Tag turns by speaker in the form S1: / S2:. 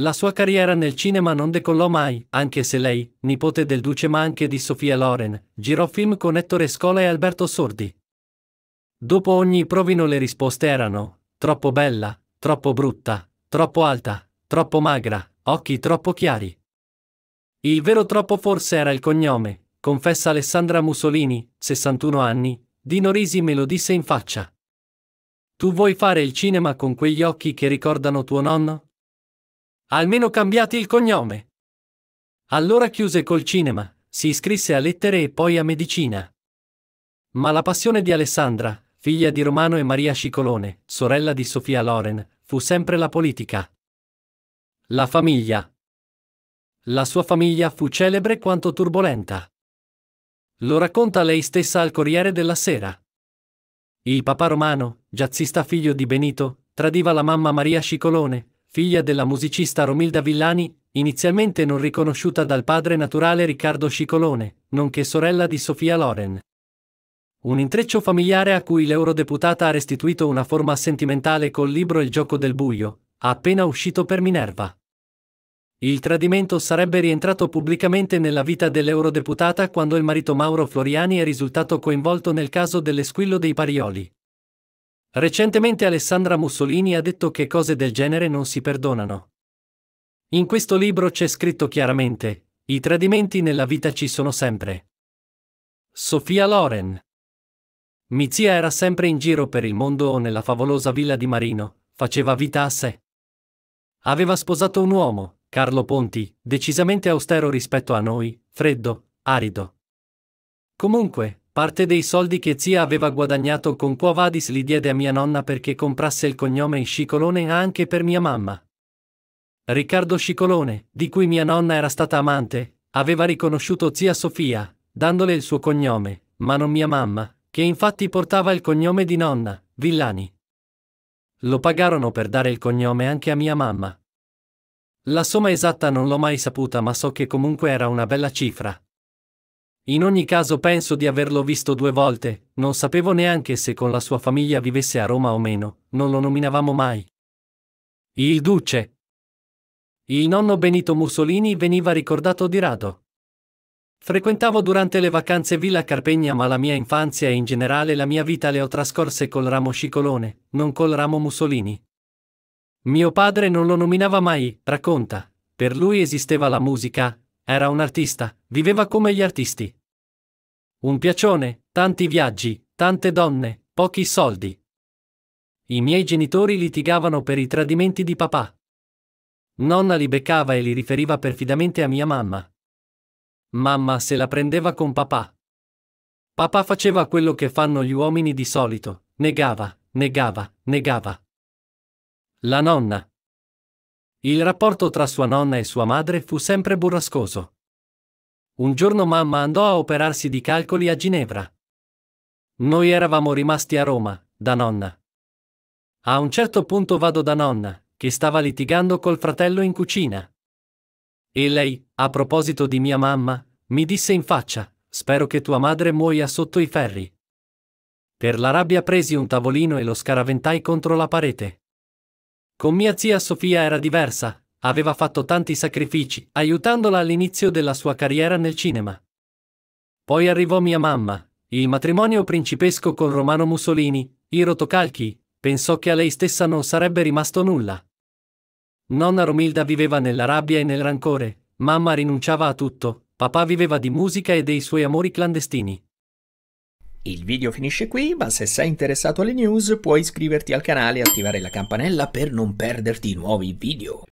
S1: La sua carriera nel cinema non decollò mai, anche se lei, nipote del duce ma anche di Sofia Loren, girò film con Ettore Scola e Alberto Sordi. Dopo ogni provino le risposte erano troppo bella, troppo brutta, troppo alta, troppo magra, occhi troppo chiari. Il vero troppo forse era il cognome, confessa Alessandra Mussolini, 61 anni, di Norisi me lo disse in faccia. Tu vuoi fare il cinema con quegli occhi che ricordano tuo nonno? Almeno cambiati il cognome. Allora chiuse col cinema, si iscrisse a lettere e poi a medicina. Ma la passione di Alessandra, figlia di Romano e Maria Scicolone, sorella di Sofia Loren, fu sempre la politica. La famiglia. La sua famiglia fu celebre quanto turbolenta. Lo racconta lei stessa al Corriere della Sera. Il papà romano, giazzista figlio di Benito, tradiva la mamma Maria Scicolone, figlia della musicista Romilda Villani, inizialmente non riconosciuta dal padre naturale Riccardo Scicolone, nonché sorella di Sofia Loren. Un intreccio familiare a cui l'eurodeputata ha restituito una forma sentimentale col libro Il gioco del buio, appena uscito per Minerva. Il tradimento sarebbe rientrato pubblicamente nella vita dell'eurodeputata quando il marito Mauro Floriani è risultato coinvolto nel caso dell'esquillo dei Parioli. Recentemente Alessandra Mussolini ha detto che cose del genere non si perdonano. In questo libro c'è scritto chiaramente, i tradimenti nella vita ci sono sempre. Sofia Loren. Mizia era sempre in giro per il mondo o nella favolosa villa di Marino, faceva vita a sé. Aveva sposato un uomo, Carlo Ponti, decisamente austero rispetto a noi, freddo, arido. Comunque, Parte dei soldi che zia aveva guadagnato con Quo Vadis li diede a mia nonna perché comprasse il cognome Scicolone anche per mia mamma. Riccardo Scicolone, di cui mia nonna era stata amante, aveva riconosciuto zia Sofia, dandole il suo cognome, ma non mia mamma, che infatti portava il cognome di nonna, Villani. Lo pagarono per dare il cognome anche a mia mamma. La somma esatta non l'ho mai saputa ma so che comunque era una bella cifra. In ogni caso penso di averlo visto due volte, non sapevo neanche se con la sua famiglia vivesse a Roma o meno, non lo nominavamo mai. Il duce. Il nonno Benito Mussolini veniva ricordato di rado. Frequentavo durante le vacanze Villa Carpegna ma la mia infanzia e in generale la mia vita le ho trascorse col ramo Scicolone, non col ramo Mussolini. Mio padre non lo nominava mai, racconta. Per lui esisteva la musica, era un artista, viveva come gli artisti. Un piacione, tanti viaggi, tante donne, pochi soldi. I miei genitori litigavano per i tradimenti di papà. Nonna li beccava e li riferiva perfidamente a mia mamma. Mamma se la prendeva con papà. Papà faceva quello che fanno gli uomini di solito, negava, negava, negava. La nonna. Il rapporto tra sua nonna e sua madre fu sempre burrascoso. Un giorno mamma andò a operarsi di calcoli a Ginevra. Noi eravamo rimasti a Roma, da nonna. A un certo punto vado da nonna, che stava litigando col fratello in cucina. E lei, a proposito di mia mamma, mi disse in faccia, spero che tua madre muoia sotto i ferri. Per la rabbia presi un tavolino e lo scaraventai contro la parete. Con mia zia Sofia era diversa, aveva fatto tanti sacrifici, aiutandola all'inizio della sua carriera nel cinema. Poi arrivò mia mamma, il matrimonio principesco con Romano Mussolini, Iro Tocalchi, pensò che a lei stessa non sarebbe rimasto nulla. Nonna Romilda viveva nella rabbia e nel rancore, mamma rinunciava a tutto, papà viveva di musica e dei suoi amori clandestini. Il video finisce qui, ma se sei interessato alle news puoi iscriverti al canale e attivare la campanella per non perderti nuovi video.